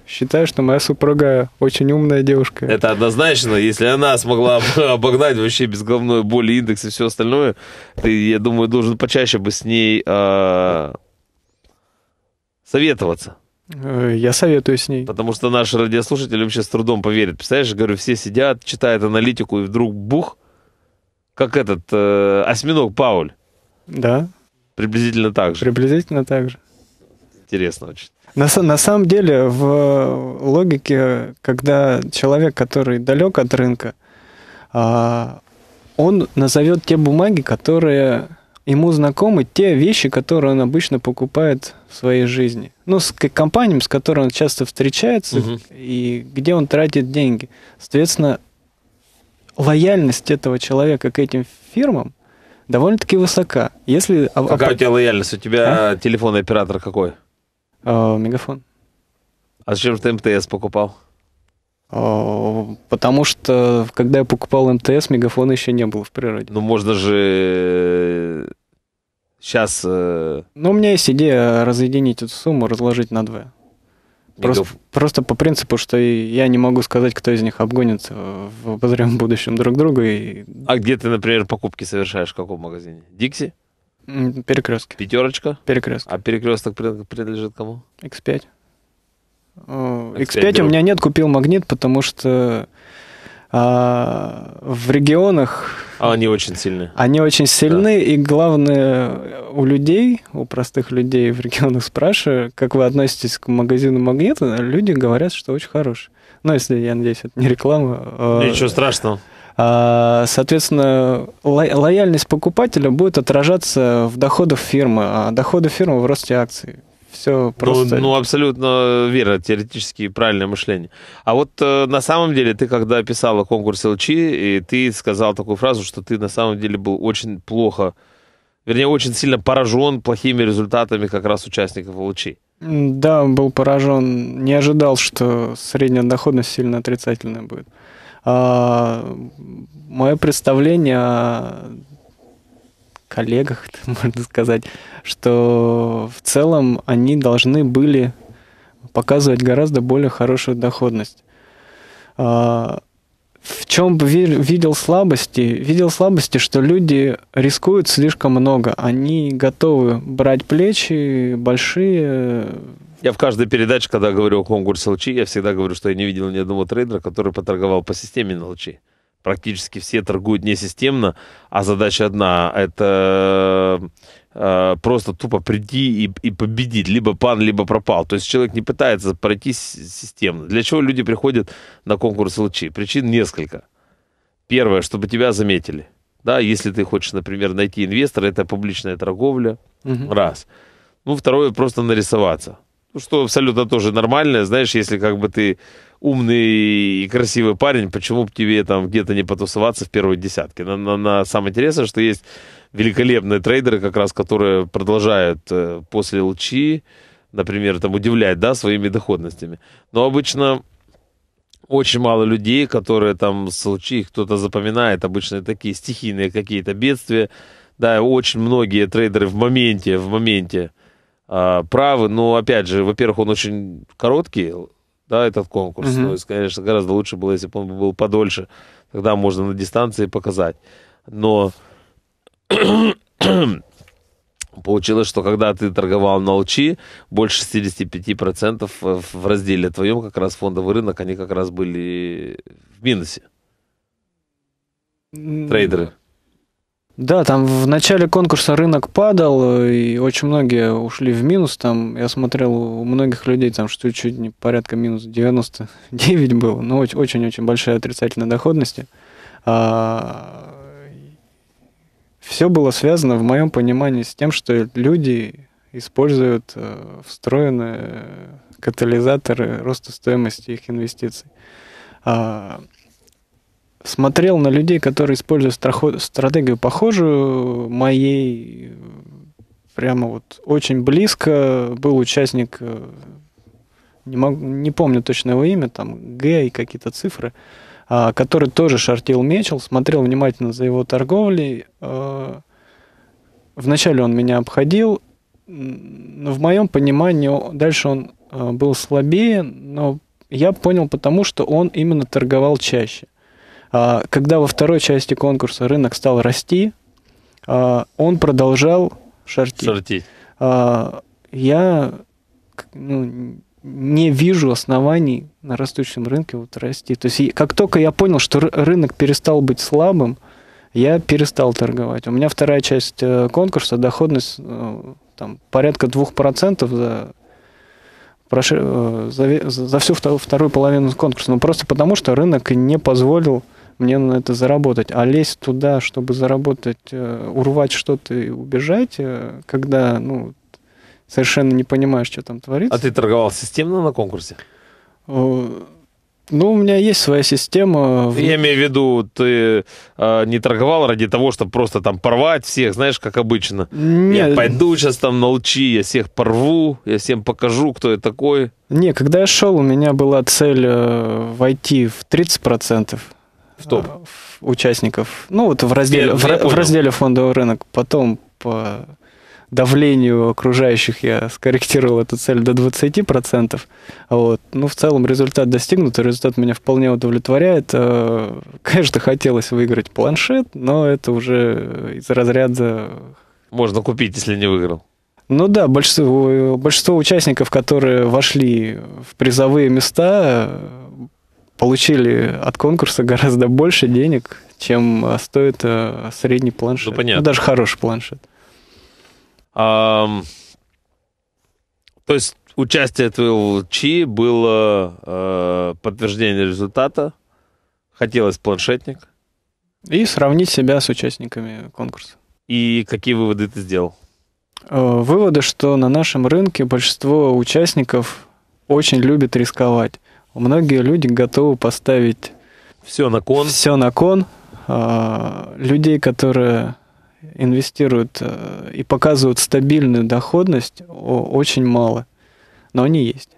считаю, что моя супруга очень умная девушка. Это однозначно. Если она смогла обогнать вообще без головной боли индекс и все остальное, ты, я думаю, должен почаще бы с ней а, э, советоваться. Я советую с ней. Потому что наши радиослушатели вообще с трудом поверят. Представляешь, говорю, все сидят, читают аналитику, и вдруг бух, как этот э, осьминог Пауль. Да. Приблизительно так же. Приблизительно так же. Интересно очень. На, на самом деле, в логике, когда человек, который далек от рынка, а, он назовет те бумаги, которые ему знакомы, те вещи, которые он обычно покупает в своей жизни. Ну, с компаниями, с которыми он часто встречается угу. и где он тратит деньги. Соответственно, лояльность этого человека к этим фирмам довольно-таки высока. Если... Какая а, у тебя лояльность? У тебя а? телефонный оператор какой? А, мегафон. А зачем же ты МТС покупал? А, потому что, когда я покупал МТС, мегафона еще не было в природе. Ну, можно же сейчас... Э, э, ну, у меня есть идея разъединить эту сумму, разложить на две. Просто, просто по принципу, что я не могу сказать, кто из них обгонится в обозримом будущем друг друга. И... А где ты, например, покупки совершаешь, в каком магазине? Дикси? Перекрестки. Пятерочка? Перекрестки. А перекресток принадлежит кому? X5. X5, X5 у меня нет, купил магнит, потому что а, в регионах... А они очень сильны. Они очень сильны, да. и главное, у людей, у простых людей в регионах спрашиваю, как вы относитесь к магазину магнита, люди говорят, что очень хороший. Ну, если, я надеюсь, это не реклама. А Ничего страшного. А, соответственно, лояльность покупателя будет отражаться в доходах фирмы, а доходы фирмы в росте акций. Все ну, просто. Ну, ну, абсолютно верно, теоретически правильное мышление. А вот э, на самом деле ты, когда писала конкурс ЛЧ, и ты сказал такую фразу, что ты на самом деле был очень плохо, вернее, очень сильно поражен плохими результатами как раз участников ЛЧ. Да, был поражен. Не ожидал, что средняя доходность сильно отрицательная будет. А, мое представление о коллегах, можно сказать, что в целом они должны были показывать гораздо более хорошую доходность. А, в чем видел слабости? Видел слабости, что люди рискуют слишком много. Они готовы брать плечи большие, я в каждой передаче, когда говорю о конкурсе LG, я всегда говорю, что я не видел ни одного трейдера, который поторговал по системе на LG. Практически все торгуют не системно, а задача одна – это э, просто тупо прийти и, и победить. Либо пан, либо пропал. То есть человек не пытается пройти системно. Для чего люди приходят на конкурс LG? Причин несколько. Первое, чтобы тебя заметили. Да, если ты хочешь, например, найти инвестора, это публичная торговля. Угу. Раз. Ну, второе, просто нарисоваться. Ну, что абсолютно тоже нормально. Знаешь, если как бы ты умный и красивый парень, почему бы тебе там где-то не потусоваться в первой десятке? На, на, на самое интересное, что есть великолепные трейдеры, как раз, которые продолжают э, после Лучи, например, там удивлять, да, своими доходностями. Но обычно очень мало людей, которые там с Лучи кто-то запоминает, обычно такие стихийные какие-то бедствия. Да, очень многие трейдеры в моменте, в моменте а, правы, но опять же, во-первых, он очень короткий, да, этот конкурс. Mm-hmm. Угу. То конечно, гораздо лучше было, если бы он был подольше. Тогда можно на дистанции показать. Но получилось, что когда ты торговал на Лчи, больше 65% в разделе твоем как раз фондовый рынок, они как раз были в минусе. Трейдеры. Да, там в начале конкурса рынок падал, и очень многие ушли в минус. Там я смотрел у многих людей, там что чуть не порядка минус 99 было, но очень-очень большая отрицательная доходность. А... Все было связано, в моем понимании, с тем, что люди используют э, встроенные катализаторы роста стоимости их инвестиций. А, смотрел на людей, которые используют страхо- стратегию похожую моей, прямо вот очень близко был участник, э, не, могу, не помню точно его имя, там Г и какие-то цифры, а, который тоже шортил мечел, смотрел внимательно за его торговлей. Э, вначале он меня обходил, но в моем понимании дальше он э, был слабее, но я понял потому, что он именно торговал чаще. А, когда во второй части конкурса рынок стал расти, а, он продолжал шортить. шортить. А, я ну, не вижу оснований на растущем рынке вот расти. То есть как только я понял, что рынок перестал быть слабым, я перестал торговать. У меня вторая часть э, конкурса, доходность э, там, порядка 2% за э, за, за всю вторую половину конкурса. Ну, просто потому, что рынок не позволил мне на это заработать. А лезть туда, чтобы заработать, э, урвать что-то и убежать, э, когда, ну, совершенно не понимаешь, что там творится. А ты торговал системно на конкурсе? Э, ну, у меня есть своя система. Я имею в виду, ты э, не торговал ради того, чтобы просто там порвать всех, знаешь, как обычно. Нет. Я пойду сейчас там на лучи, я всех порву, я всем покажу, кто я такой. Не, когда я шел, у меня была цель э, войти в 30% в топ а, участников. Ну, вот в разделе, в, в разделе фондовый рынок. Потом по давлению окружающих я скорректировал эту цель до 20%. Вот. Ну, в целом результат достигнут, и результат меня вполне удовлетворяет. Э, конечно, хотелось выиграть планшет, но это уже из разряда... Можно купить, если не выиграл. Ну да, большинство, большинство участников, которые вошли в призовые места, получили от конкурса гораздо больше денег, чем а, стоит а, средний планшет. Ну, понятно. Ну, даже хороший планшет. А, то есть участие твоего ЧИ было э, подтверждение результата, хотелось планшетник. И сравнить себя с участниками конкурса. И какие выводы ты сделал? Э, выводы, что на нашем рынке большинство участников очень любит рисковать. Многие люди готовы поставить все на кон. Все на кон. А, людей, которые инвестируют э, и показывают стабильную доходность, очень мало. Но они есть.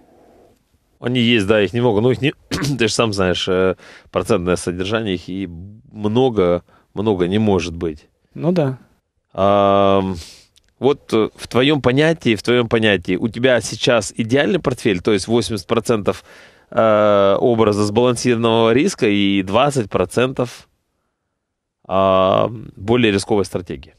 Они есть, да, их немного, но их не... Ты же сам знаешь, э, процентное содержание их и много, много не может быть. Ну да. А, вот э, в твоем понятии, в твоем понятии, у тебя сейчас идеальный портфель, то есть 80% Э, образа сбалансированного риска и 20% э, а, более рисковой стратегии.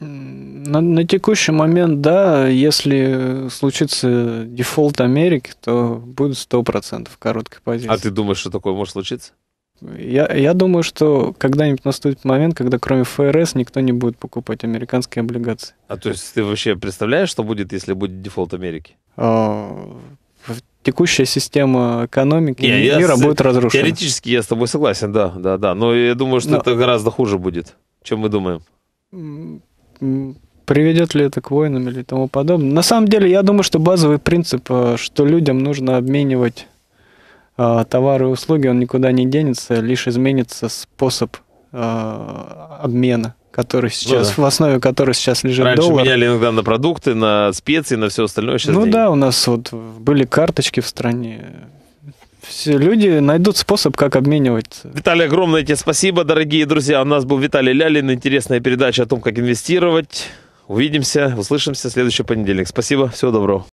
На, на текущий момент, да, если случится дефолт Америки, то будет 100% короткой позиции. А ты думаешь, что такое может случиться? Я, я думаю, что когда-нибудь наступит момент, когда кроме ФРС никто не будет покупать американские облигации. А то есть ты вообще представляешь, что будет, если будет дефолт Америки? А, текущая система экономики не, я мира с... будет разрушена. Теоретически я с тобой согласен, да, да, да. Но я думаю, что Но... это гораздо хуже будет, чем мы думаем. Приведет ли это к войнам или тому подобное? На самом деле, я думаю, что базовый принцип, э, что людям нужно обменивать э, товары и услуги, он никуда не денется, лишь изменится способ э, обмена который ну сейчас, да. в основе которой сейчас лежит Раньше доллар. Раньше меняли иногда на продукты, на специи, на все остальное. Сейчас ну деньги. да, у нас вот были карточки в стране. Все люди найдут способ, как обменивать. Виталий, огромное тебе спасибо, дорогие друзья. У нас был Виталий Лялин. Интересная передача о том, как инвестировать. Увидимся, услышимся в следующий понедельник. Спасибо, всего доброго.